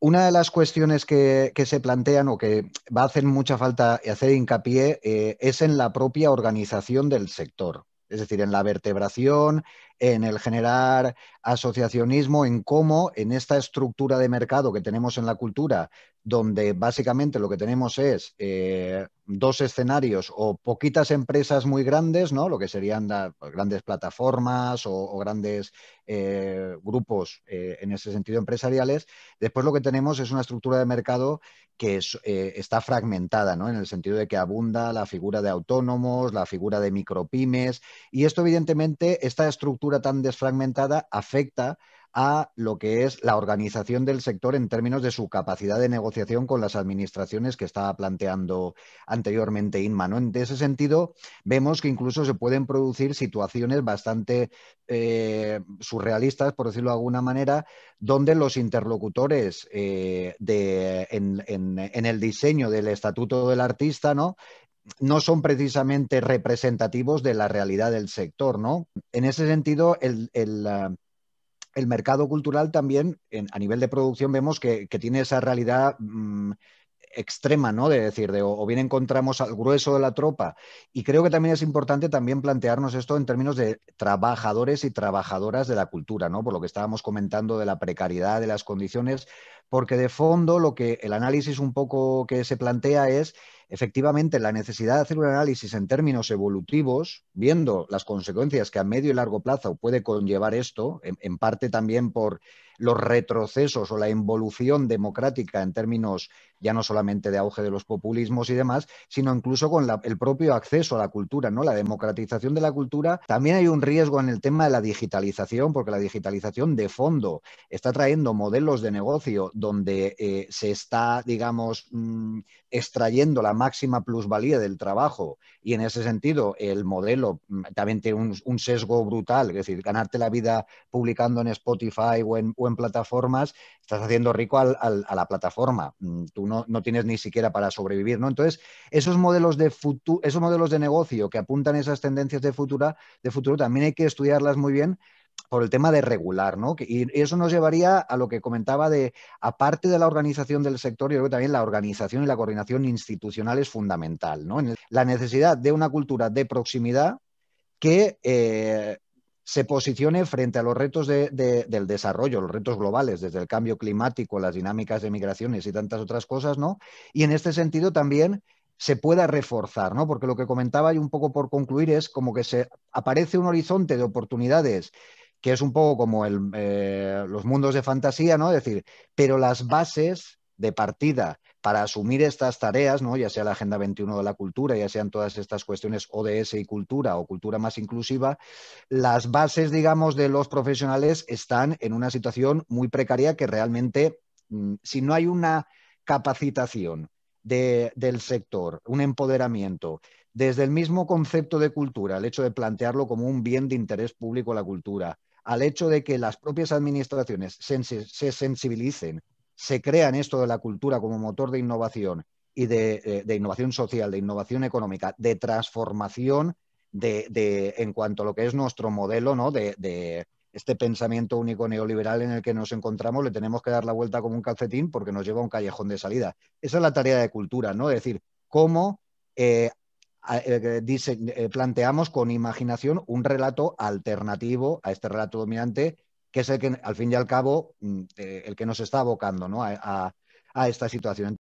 Una de las cuestiones que, se plantean o que va a hacer mucha falta hacer hincapié eh, es en la propia organización del sector, es decir, en la vertebración, en el generar asociacionismo, en cómo en esta estructura de mercado que tenemos en la cultura donde básicamente lo que tenemos es eh, dos escenarios o poquitas empresas muy grandes, ¿no? Lo que serían pues, grandes plataformas o, grandes eh, grupos eh, en ese sentido empresariales. Después lo que tenemos es una estructura de mercado que está fragmentada, ¿no? En el sentido de que abunda la figura de autónomos, la figura de micropymes y esto evidentemente, esta estructura tan desfragmentada afecta a lo que es la organización del sector en términos de su capacidad de negociación con las administraciones que estaba planteando anteriormente Inma. En ese sentido, vemos que incluso se pueden producir situaciones bastante eh, surrealistas, por decirlo de alguna manera, donde los interlocutores eh, de, en, el diseño del estatuto del artista ¿no? no son precisamente representativos de la realidad del sector, ¿no? En ese sentido, el, el mercado cultural también, a nivel de producción, vemos que, tiene esa realidad mm, extrema, ¿no? De decir, de, o bien encontramos al grueso de la tropa. Y creo que también es importante también plantearnos esto en términos de trabajadores y trabajadoras de la cultura, ¿no? Por lo que estábamos comentando de la precariedad de las condiciones porque de fondo lo que el análisis un poco que se plantea es efectivamente la necesidad de hacer un análisis en términos evolutivos, viendo las consecuencias que a medio y largo plazo puede conllevar esto, en, parte también por los retrocesos o la involución democrática en términos ya no solamente de auge de los populismos y demás, sino incluso con el propio acceso a la cultura, ¿no? La democratización de la cultura. También hay un riesgo en el tema de la digitalización, porque la digitalización de fondo está trayendo modelos de negocio donde eh, se está, digamos, mm, extrayendo la máxima plusvalía del trabajo y en ese sentido el modelo mm, también tiene un, sesgo brutal, es decir, ganarte la vida publicando en Spotify o en, plataformas, estás haciendo rico a la plataforma, mm, tú no, tienes ni siquiera para sobrevivir, ¿no? Entonces, esos modelos de, futuro, esos modelos de negocio que apuntan esas tendencias de, de futuro también hay que estudiarlas muy bien por el tema de regular, ¿no? Y eso nos llevaría a lo que comentaba de, aparte de la organización del sector, yo creo que también la organización y la coordinación institucional es fundamental, ¿no? La necesidad de una cultura de proximidad que eh, se posicione frente a los retos del desarrollo, los retos globales, desde el cambio climático, las dinámicas de migraciones y tantas otras cosas, ¿no? Y en este sentido también se pueda reforzar, ¿no? Porque lo que comentaba y un poco por concluir es como que se aparece un horizonte de oportunidades que es un poco como eh, los mundos de fantasía, ¿no? Es decir, pero las bases de partida para asumir estas tareas, ¿no? ya sea la Agenda 21 de la Cultura, ya sean todas estas cuestiones ODS y cultura o cultura más inclusiva, las bases, digamos, de los profesionales están en una situación muy precaria que realmente, mm, si no hay una capacitación del sector, un empoderamiento, desde el mismo concepto de cultura, el hecho de plantearlo como un bien de interés público la cultura, al hecho de que las propias administraciones se, sensibilicen, se crean esto de la cultura como motor de innovación y de, eh, innovación social, de innovación económica, de transformación de, en cuanto a lo que es nuestro modelo ¿no? de, este pensamiento único neoliberal en el que nos encontramos, le tenemos que dar la vuelta como un calcetín porque nos lleva a un callejón de salida. Esa es la tarea de cultura, ¿no? Es decir, cómo eh, eh, eh, planteamos con imaginación un relato alternativo a este relato dominante, que es el que, al fin y al cabo, mm, eh, el que nos está abocando ¿no? a esta situación.